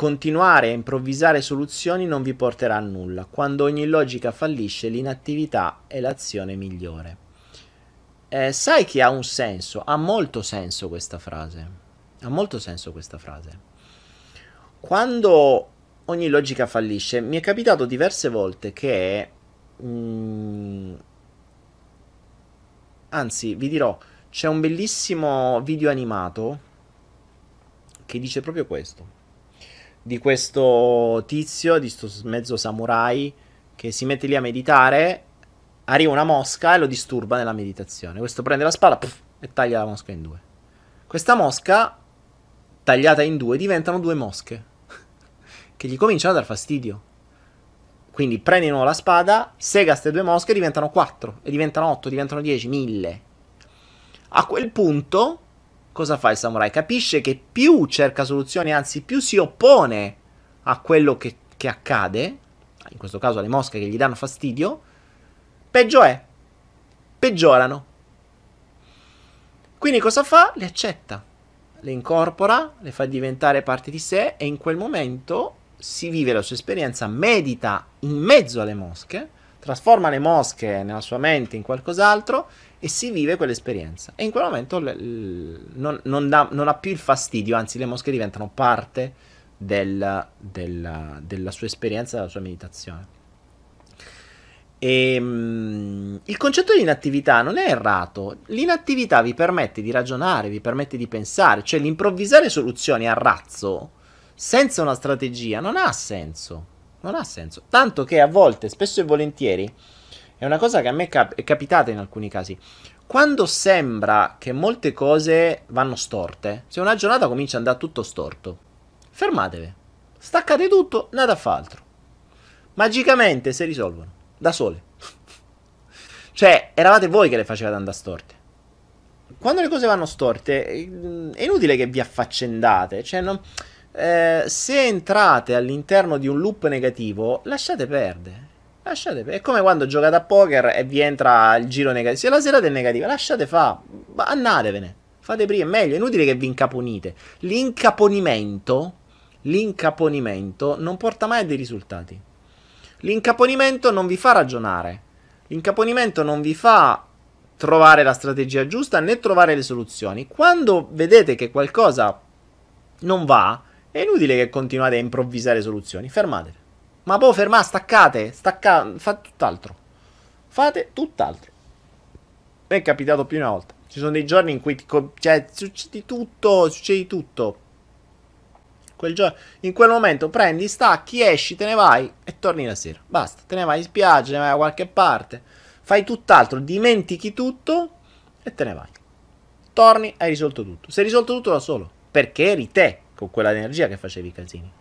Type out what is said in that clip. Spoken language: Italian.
Continuare a improvvisare soluzioni non vi porterà a nulla. Quando ogni logica fallisce, l'inattività è l'azione migliore. Eh, sai che ha un senso, ha molto senso questa frase. Ha molto senso questa frase. Quando ogni logica fallisce, mi è capitato diverse volte che... Mh, mm, anzi, vi dirò, c'è un bellissimo video animato che dice proprio questo di questo tizio, di questo mezzo samurai che si mette lì a meditare, arriva una mosca e lo disturba nella meditazione. Questo prende la spada puff, e taglia la mosca in due. Questa mosca, tagliata in due, diventano due mosche che gli cominciano a dar fastidio. Quindi prende di nuovo la spada, sega queste due mosche, diventano quattro, e diventano otto, diventano dieci, mille. A quel punto cosa fa il samurai? Capisce che più cerca soluzioni, anzi più si oppone a quello che, che accade, in questo caso alle mosche che gli danno fastidio, peggio è. Peggiorano. Quindi cosa fa? Le accetta, le incorpora, le fa diventare parte di sé e in quel momento si vive la sua esperienza, medita in mezzo alle mosche trasforma le mosche nella sua mente in qualcos'altro e si vive quell'esperienza. E in quel momento l- l- non, non, da, non, ha più il fastidio, anzi le mosche diventano parte del, della, della sua esperienza, della sua meditazione. E, ehm, il concetto di inattività non è errato. L'inattività vi permette di ragionare, vi permette di pensare, cioè l'improvvisare soluzioni a razzo senza una strategia non ha senso non ha senso. Tanto che a volte, spesso e volentieri, è una cosa che a me cap- è capitata in alcuni casi. Quando sembra che molte cose vanno storte, se una giornata comincia ad andare tutto storto, fermatevi, staccate tutto, nada fa altro. Magicamente si risolvono, da sole. cioè, eravate voi che le facevate andare storte. Quando le cose vanno storte, è inutile che vi affaccendate, cioè non... Eh, se entrate all'interno di un loop negativo, lasciate perdere. Lasciate per... È come quando giocate a poker e vi entra il giro negativo. Se la serata è negativa, lasciate fare. Andatevene. Fate prima, è meglio. È inutile che vi incaponite. L'incaponimento, l'incaponimento non porta mai a dei risultati. L'incaponimento non vi fa ragionare. L'incaponimento non vi fa trovare la strategia giusta né trovare le soluzioni. Quando vedete che qualcosa non va, è inutile che continuate a improvvisare soluzioni. Fermatevi. Ma poi boh, fermate, staccate, staccate, fate tutt'altro. Fate tutt'altro. Mi è capitato più di una volta. Ci sono dei giorni in cui ti cioè, succede tutto, succede tutto. Quel gio- in quel momento prendi, stacchi, esci, te ne vai e torni la sera. Basta, te ne vai in spiaggia, te ne vai da qualche parte. Fai tutt'altro, dimentichi tutto e te ne vai. Torni, hai risolto tutto. Sei risolto tutto da solo. Perché eri te, con quella energia che facevi i casini.